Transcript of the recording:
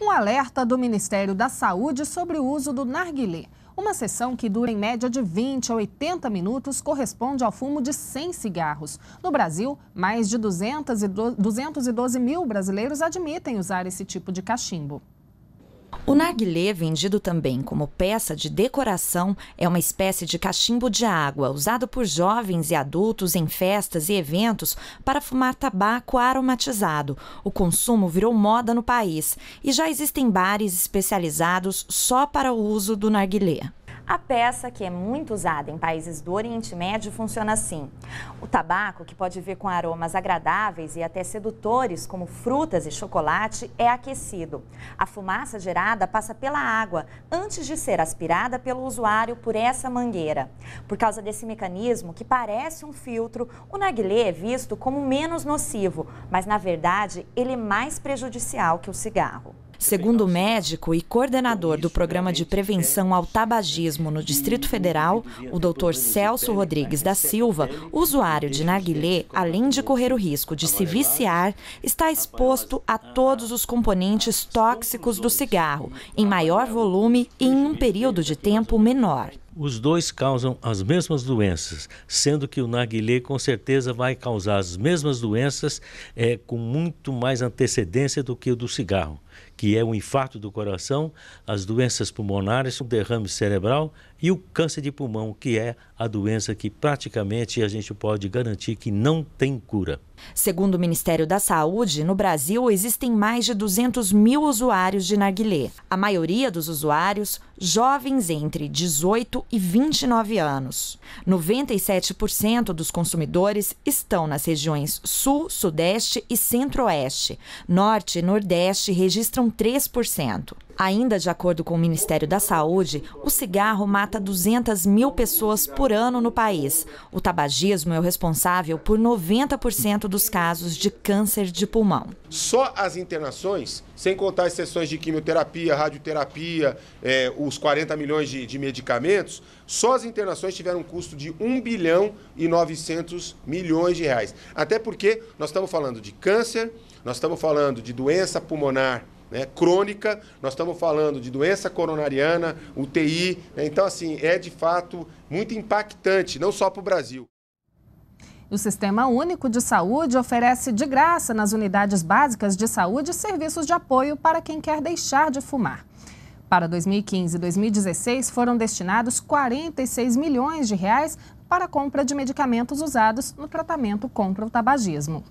um alerta do Ministério da Saúde sobre o uso do narguilé. Uma sessão que dura em média de 20 a 80 minutos corresponde ao fumo de 100 cigarros. No Brasil, mais de 212 mil brasileiros admitem usar esse tipo de cachimbo. O narguilé, é vendido também como peça de decoração, é uma espécie de cachimbo de água usado por jovens e adultos em festas e eventos para fumar tabaco aromatizado. O consumo virou moda no país e já existem bares especializados só para o uso do narguilé. A peça, que é muito usada em países do Oriente Médio, funciona assim. O tabaco, que pode vir com aromas agradáveis e até sedutores, como frutas e chocolate, é aquecido. A fumaça gerada passa pela água, antes de ser aspirada pelo usuário por essa mangueira. Por causa desse mecanismo, que parece um filtro, o naguilé é visto como menos nocivo, mas na verdade ele é mais prejudicial que o cigarro. Segundo o médico e coordenador do Programa de Prevenção ao Tabagismo no Distrito Federal, o Dr. Celso Rodrigues da Silva, usuário de narguilé, além de correr o risco de se viciar, está exposto a todos os componentes tóxicos do cigarro, em maior volume e em um período de tempo menor. Os dois causam as mesmas doenças, sendo que o narguilé com certeza vai causar as mesmas doenças é, com muito mais antecedência do que o do cigarro, que é o infarto do coração, as doenças pulmonares, o derrame cerebral e o câncer de pulmão, que é a doença que praticamente a gente pode garantir que não tem cura. Segundo o Ministério da Saúde, no Brasil existem mais de 200 mil usuários de narguilé. A maioria dos usuários, jovens entre 18 e 29 anos. 97% dos consumidores estão nas regiões Sul, Sudeste e Centro-Oeste. Norte e Nordeste registram 3%. Ainda de acordo com o Ministério da Saúde, o cigarro mata 200 mil pessoas por ano no país. O tabagismo é o responsável por 90% dos casos de câncer de pulmão. Só as internações, sem contar as sessões de quimioterapia, radioterapia, é, os 40 milhões de, de medicamentos, só as internações tiveram um custo de 1 bilhão e 900 milhões de reais. Até porque nós estamos falando de câncer, nós estamos falando de doença pulmonar né, crônica, nós estamos falando de doença coronariana, UTI, né, então, assim, é de fato muito impactante, não só para o Brasil. O Sistema Único de Saúde oferece de graça nas unidades básicas de saúde serviços de apoio para quem quer deixar de fumar. Para 2015 e 2016 foram destinados 46 milhões de reais para a compra de medicamentos usados no tratamento contra o tabagismo.